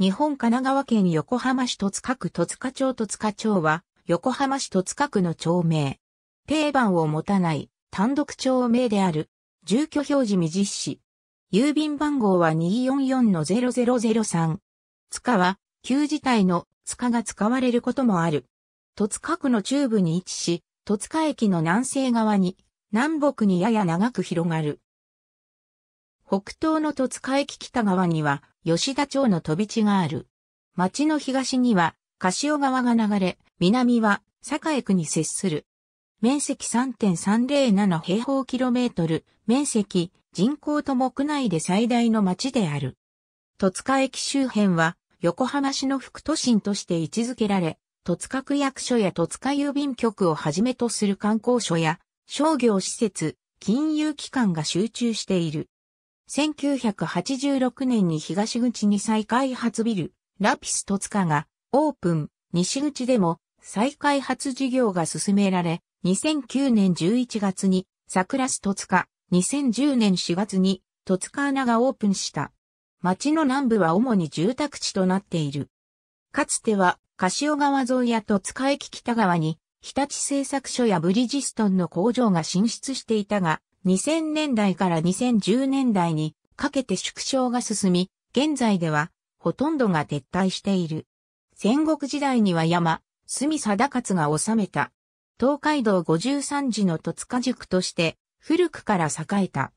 日本神奈川県横浜市戸塚区戸塚町戸塚町は、横浜市戸塚区の町名。定番を持たない単独町名である。住居表示未実施。郵便番号は244-0003。塚は、旧字体の塚が使われることもある。戸塚区の中部に位置し、戸塚駅の南西側に、南北にやや長く広がる。北東の戸塚駅北側には、吉田町の飛び地がある。町の東には、柏川が流れ、南は、栄区に接する。面積3.307平方キロメートル、面積、人口とも区内で最大の町である。戸塚駅周辺は、横浜市の副都心として位置づけられ、戸塚区役所や戸塚郵便局をはじめとする観光所や、商業施設、金融機関が集中している。1986年に東口に再開発ビル、ラピス戸塚がオープン、西口でも再開発事業が進められ、2009年11月に桜ス戸塚、2010年4月に戸塚穴がオープンした。町の南部は主に住宅地となっている。かつては、柏川沿いや戸塚駅北側に、日立製作所やブリジストンの工場が進出していたが、2000年代から2010年代にかけて縮小が進み、現在ではほとんどが撤退している。戦国時代には山、隅貞勝が治めた。東海道53寺の戸塚塾として古くから栄えた。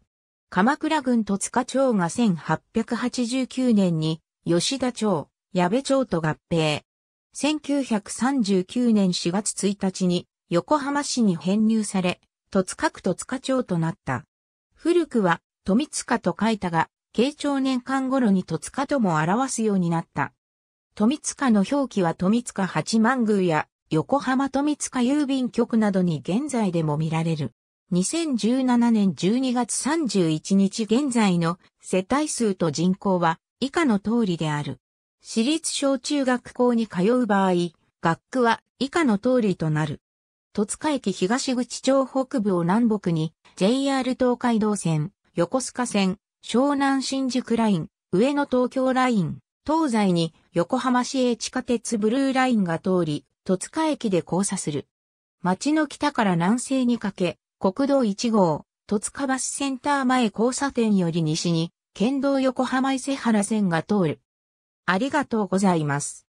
鎌倉軍戸塚町が1889年に吉田町、矢部町と合併。1939年4月1日に横浜市に編入され、戸塚区戸塚町となった。古くは、富塚と書いたが、慶長年間頃に戸塚とも表すようになった。富塚の表記は富塚八幡宮や横浜富塚郵便局などに現在でも見られる。2017年12月31日現在の世帯数と人口は以下の通りである。私立小中学校に通う場合、学区は以下の通りとなる。戸塚駅東口町北部を南北に、JR 東海道線、横須賀線、湘南新宿ライン、上野東京ライン、東西に横浜市営地下鉄ブルーラインが通り、戸塚駅で交差する。町の北から南西にかけ、国道1号、戸塚橋センター前交差点より西に、県道横浜伊勢原線が通る。ありがとうございます。